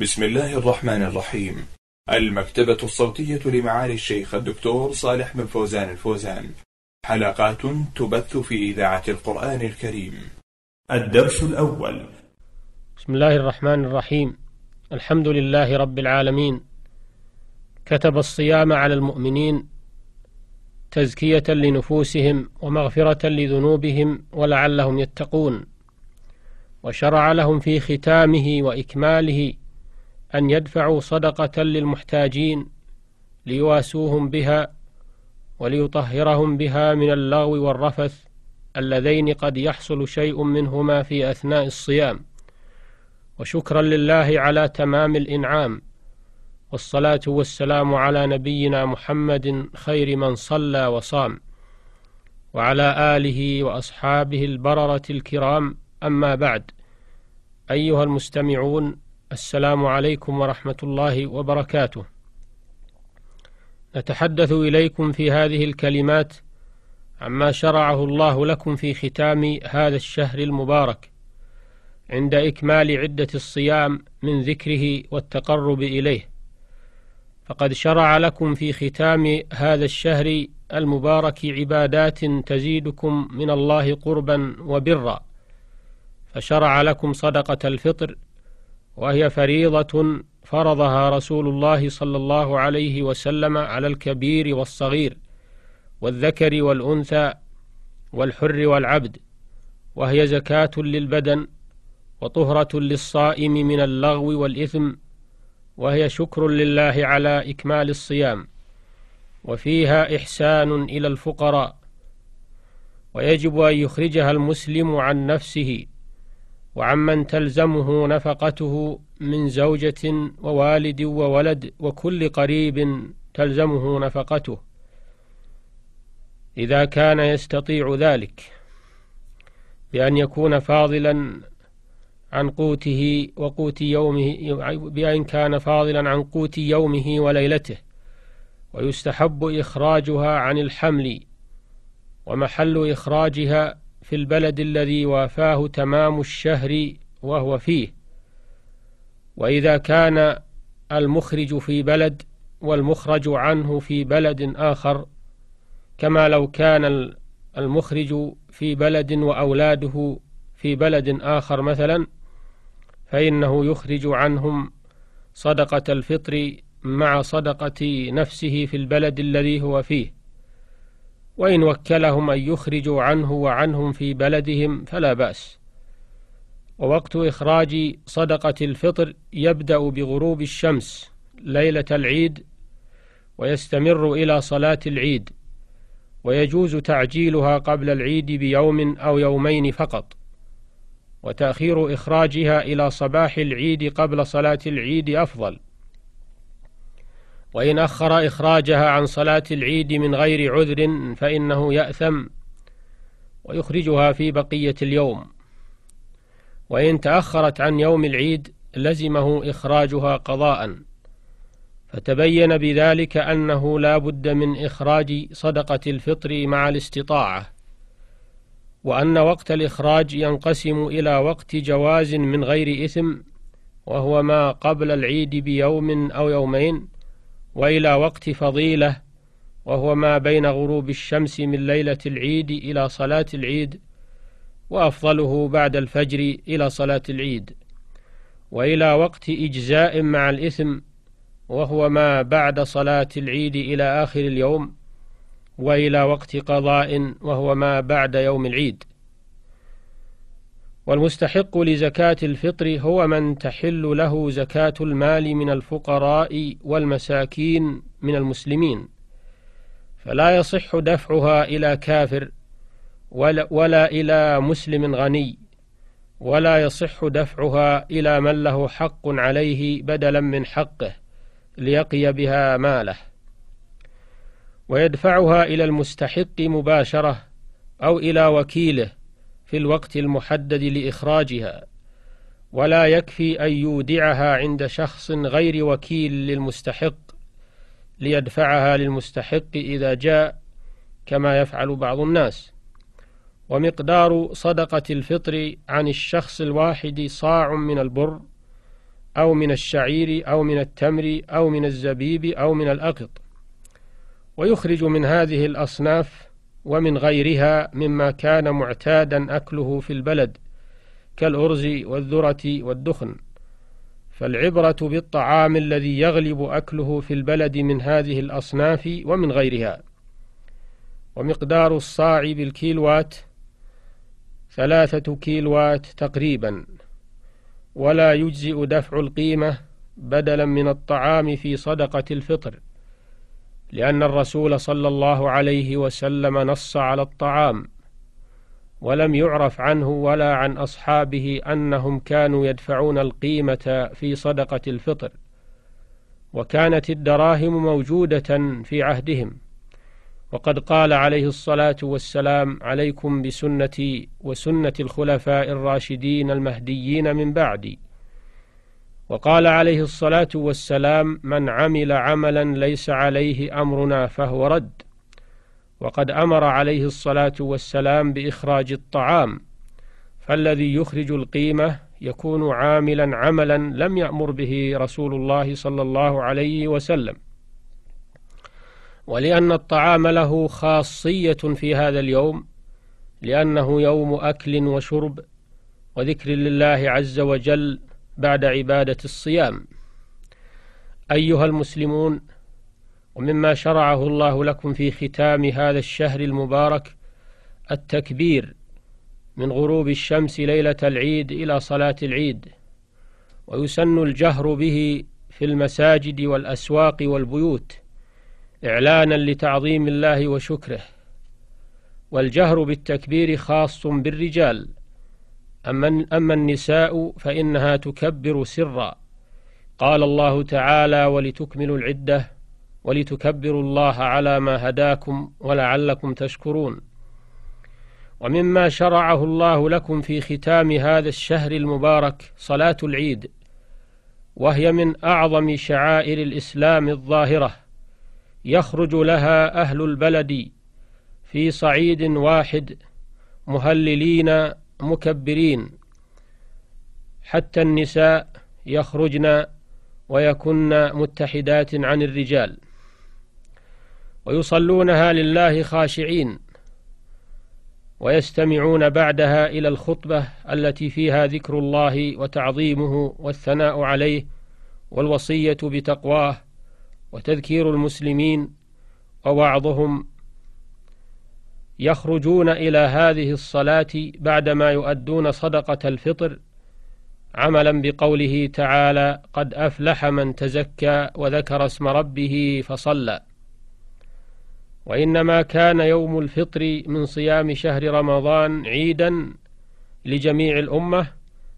بسم الله الرحمن الرحيم المكتبة الصوتية لمعالي الشيخ الدكتور صالح بن فوزان الفوزان حلقات تبث في إذاعة القرآن الكريم الدرس الأول بسم الله الرحمن الرحيم الحمد لله رب العالمين كتب الصيام على المؤمنين تزكية لنفوسهم ومغفرة لذنوبهم ولعلهم يتقون وشرع لهم في ختامه وإكماله أن يدفعوا صدقة للمحتاجين ليواسوهم بها وليطهرهم بها من اللغو والرفث اللذين قد يحصل شيء منهما في أثناء الصيام وشكرا لله على تمام الإنعام والصلاة والسلام على نبينا محمد خير من صلى وصام وعلى آله وأصحابه البررة الكرام أما بعد أيها المستمعون السلام عليكم ورحمة الله وبركاته. نتحدث إليكم في هذه الكلمات عما شرعه الله لكم في ختام هذا الشهر المبارك عند إكمال عدة الصيام من ذكره والتقرب إليه. فقد شرع لكم في ختام هذا الشهر المبارك عبادات تزيدكم من الله قربا وبرا. فشرع لكم صدقة الفطر وهي فريضة فرضها رسول الله صلى الله عليه وسلم على الكبير والصغير والذكر والأنثى والحر والعبد وهي زكاة للبدن وطهرة للصائم من اللغو والإثم وهي شكر لله على إكمال الصيام وفيها إحسان إلى الفقراء ويجب أن يخرجها المسلم عن نفسه وعمن تلزمه نفقته من زوجة ووالد وولد وكل قريب تلزمه نفقته إذا كان يستطيع ذلك بأن يكون فاضلا عن قوته وقوت يومه بأن كان فاضلا عن قوت يومه وليلته ويستحب إخراجها عن الحمل ومحل إخراجها في البلد الذي وافاه تمام الشهر وهو فيه واذا كان المخرج في بلد والمخرج عنه في بلد اخر كما لو كان المخرج في بلد واولاده في بلد اخر مثلا فانه يخرج عنهم صدقه الفطر مع صدقه نفسه في البلد الذي هو فيه وإن وكلهم أن يخرجوا عنه وعنهم في بلدهم فلا بأس ووقت إخراج صدقة الفطر يبدأ بغروب الشمس ليلة العيد ويستمر إلى صلاة العيد ويجوز تعجيلها قبل العيد بيوم أو يومين فقط وتأخير إخراجها إلى صباح العيد قبل صلاة العيد أفضل وإن أخر إخراجها عن صلاة العيد من غير عذر فإنه يأثم ويخرجها في بقية اليوم وإن تأخرت عن يوم العيد لزمه إخراجها قضاء فتبين بذلك أنه لا بد من إخراج صدقة الفطر مع الاستطاعة وأن وقت الإخراج ينقسم إلى وقت جواز من غير إثم وهو ما قبل العيد بيوم أو يومين والى وقت فضيله وهو ما بين غروب الشمس من ليله العيد الى صلاه العيد وافضله بعد الفجر الى صلاه العيد والى وقت اجزاء مع الاثم وهو ما بعد صلاه العيد الى اخر اليوم والى وقت قضاء وهو ما بعد يوم العيد والمستحق لزكاة الفطر هو من تحل له زكاة المال من الفقراء والمساكين من المسلمين فلا يصح دفعها إلى كافر ولا, ولا إلى مسلم غني ولا يصح دفعها إلى من له حق عليه بدلا من حقه ليقي بها ماله ويدفعها إلى المستحق مباشرة أو إلى وكيله في الوقت المحدد لإخراجها ولا يكفي أن يودعها عند شخص غير وكيل للمستحق ليدفعها للمستحق إذا جاء كما يفعل بعض الناس ومقدار صدقة الفطر عن الشخص الواحد صاع من البر أو من الشعير أو من التمر أو من الزبيب أو من الأقط ويخرج من هذه الأصناف ومن غيرها مما كان معتادا أكله في البلد كالأرز والذرة والدخن فالعبرة بالطعام الذي يغلب أكله في البلد من هذه الأصناف ومن غيرها ومقدار الصاع بالكيلوات ثلاثة كيلوات تقريبا ولا يجزئ دفع القيمة بدلا من الطعام في صدقة الفطر لأن الرسول صلى الله عليه وسلم نص على الطعام ولم يعرف عنه ولا عن أصحابه أنهم كانوا يدفعون القيمة في صدقة الفطر وكانت الدراهم موجودة في عهدهم وقد قال عليه الصلاة والسلام عليكم بسنتي وسنة الخلفاء الراشدين المهديين من بعدي وقال عليه الصلاة والسلام من عمل عملا ليس عليه أمرنا فهو رد وقد أمر عليه الصلاة والسلام بإخراج الطعام فالذي يخرج القيمة يكون عاملا عملا لم يأمر به رسول الله صلى الله عليه وسلم ولأن الطعام له خاصية في هذا اليوم لأنه يوم أكل وشرب وذكر لله عز وجل بعد عبادة الصيام أيها المسلمون ومما شرعه الله لكم في ختام هذا الشهر المبارك التكبير من غروب الشمس ليلة العيد إلى صلاة العيد ويسن الجهر به في المساجد والأسواق والبيوت إعلانا لتعظيم الله وشكره والجهر بالتكبير خاص بالرجال أما, أما النساء فإنها تكبر سرا قال الله تعالى ولتكملوا العدة ولتكبروا الله على ما هداكم ولعلكم تشكرون ومما شرعه الله لكم في ختام هذا الشهر المبارك صلاة العيد وهي من أعظم شعائر الإسلام الظاهرة يخرج لها أهل البلد في صعيد واحد مهللين مكبرين حتى النساء يخرجن ويكن متحدات عن الرجال ويصلونها لله خاشعين ويستمعون بعدها الى الخطبه التي فيها ذكر الله وتعظيمه والثناء عليه والوصيه بتقواه وتذكير المسلمين ووعظهم يخرجون إلى هذه الصلاة بعدما يؤدون صدقة الفطر عملا بقوله تعالى قد أفلح من تزكى وذكر اسم ربه فصلى وإنما كان يوم الفطر من صيام شهر رمضان عيدا لجميع الأمة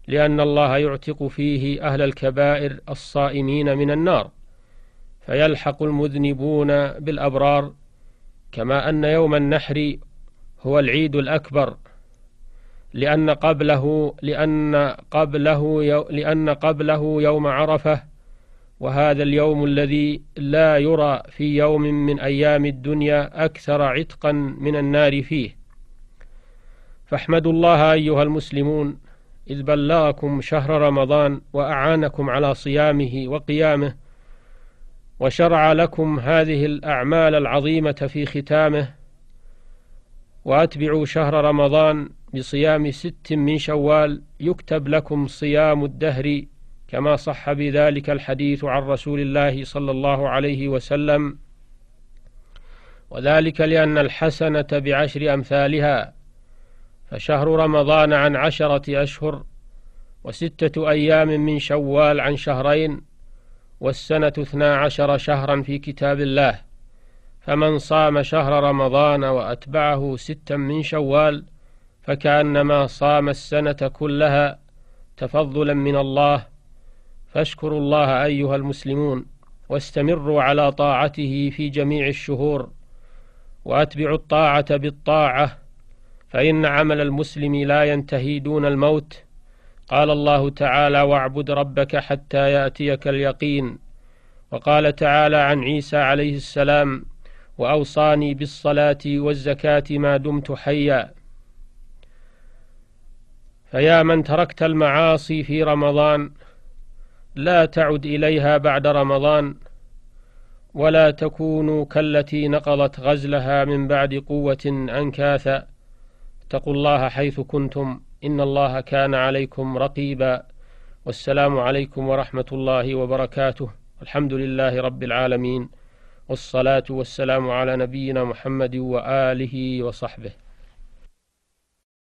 لأن الله يعتق فيه أهل الكبائر الصائمين من النار فيلحق المذنبون بالأبرار كما أن يوم النحر هو العيد الأكبر لأن قبله لأن قبله لأن قبله يوم عرفة وهذا اليوم الذي لا يرى في يوم من أيام الدنيا أكثر عتقا من النار فيه فاحمدوا الله أيها المسلمون إذ بلغكم شهر رمضان وأعانكم على صيامه وقيامه وشرع لكم هذه الأعمال العظيمة في ختامه وأتبعوا شهر رمضان بصيام ست من شوال يكتب لكم صيام الدهر كما صح بذلك الحديث عن رسول الله صلى الله عليه وسلم وذلك لأن الحسنة بعشر أمثالها فشهر رمضان عن عشرة أشهر وستة أيام من شوال عن شهرين والسنة اثنا عشر شهرا في كتاب الله فمن صام شهر رمضان وأتبعه ستا من شوال فكأنما صام السنة كلها تفضلا من الله فاشكروا الله أيها المسلمون واستمروا على طاعته في جميع الشهور وأتبعوا الطاعة بالطاعة فإن عمل المسلم لا ينتهي دون الموت قال الله تعالى واعبد ربك حتى يأتيك اليقين وقال تعالى عن عيسى عليه السلام واوصاني بالصلاه والزكاه ما دمت حيا فيا من تركت المعاصي في رمضان لا تعد اليها بعد رمضان ولا تكونوا كالتي نقضت غزلها من بعد قوه انكاثا اتقوا الله حيث كنتم ان الله كان عليكم رقيبا والسلام عليكم ورحمه الله وبركاته الحمد لله رب العالمين والصلاة والسلام على نبينا محمد وآله وصحبه